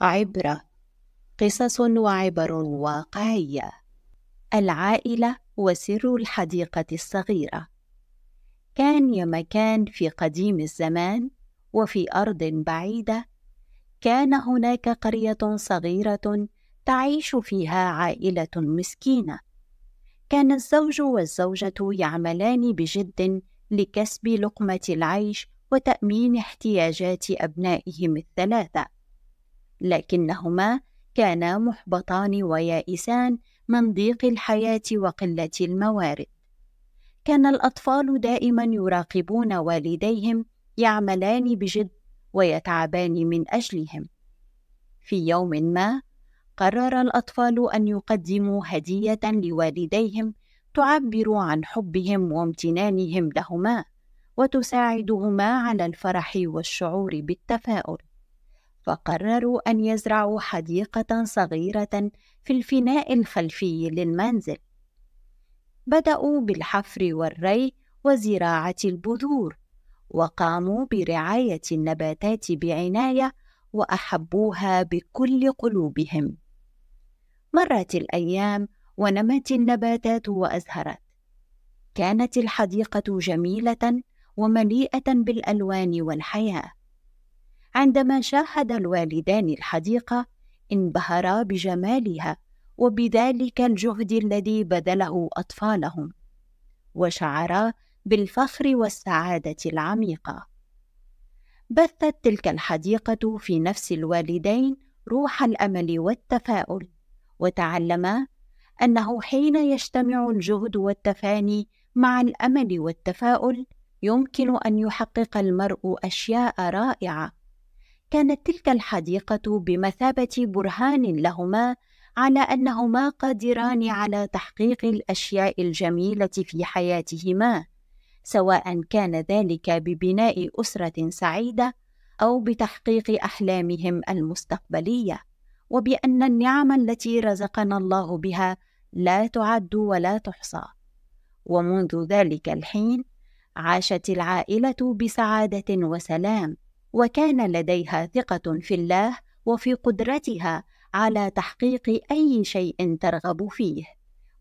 عبرة قصص وعبر واقعية العائلة وسر الحديقة الصغيرة كان يا مكان في قديم الزمان وفي أرض بعيدة كان هناك قرية صغيرة تعيش فيها عائلة مسكينة كان الزوج والزوجة يعملان بجد لكسب لقمة العيش وتأمين احتياجات أبنائهم الثلاثة لكنهما كانا محبطان ويائسان من ضيق الحياه وقله الموارد كان الاطفال دائما يراقبون والديهم يعملان بجد ويتعبان من اجلهم في يوم ما قرر الاطفال ان يقدموا هديه لوالديهم تعبر عن حبهم وامتنانهم لهما وتساعدهما على الفرح والشعور بالتفاؤل فقرروا أن يزرعوا حديقة صغيرة في الفناء الخلفي للمنزل. بدأوا بالحفر والري وزراعة البذور، وقاموا برعاية النباتات بعناية وأحبوها بكل قلوبهم. مرت الأيام ونمت النباتات وأزهرت. كانت الحديقة جميلة ومليئة بالألوان والحياة. عندما شاهد الوالدان الحديقة انبهرا بجمالها وبذلك الجهد الذي بذله أطفالهم وشعرا بالفخر والسعادة العميقة بثت تلك الحديقة في نفس الوالدين روح الأمل والتفاؤل وتعلما أنه حين يجتمع الجهد والتفاني مع الأمل والتفاؤل يمكن أن يحقق المرء أشياء رائعة كانت تلك الحديقة بمثابة برهان لهما على أنهما قادران على تحقيق الأشياء الجميلة في حياتهما، سواء كان ذلك ببناء أسرة سعيدة أو بتحقيق أحلامهم المستقبلية، وبأن النعم التي رزقنا الله بها لا تعد ولا تحصى. ومنذ ذلك الحين، عاشت العائلة بسعادة وسلام. وكان لديها ثقة في الله وفي قدرتها على تحقيق أي شيء ترغب فيه،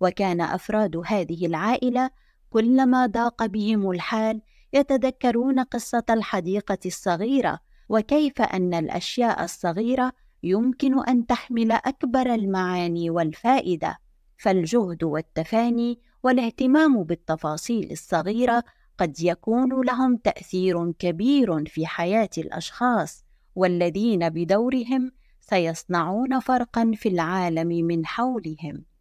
وكان أفراد هذه العائلة كلما ضاق بهم الحال يتذكرون قصة الحديقة الصغيرة وكيف أن الأشياء الصغيرة يمكن أن تحمل أكبر المعاني والفائدة، فالجهد والتفاني والاهتمام بالتفاصيل الصغيرة قد يكون لهم تاثير كبير في حياه الاشخاص والذين بدورهم سيصنعون فرقا في العالم من حولهم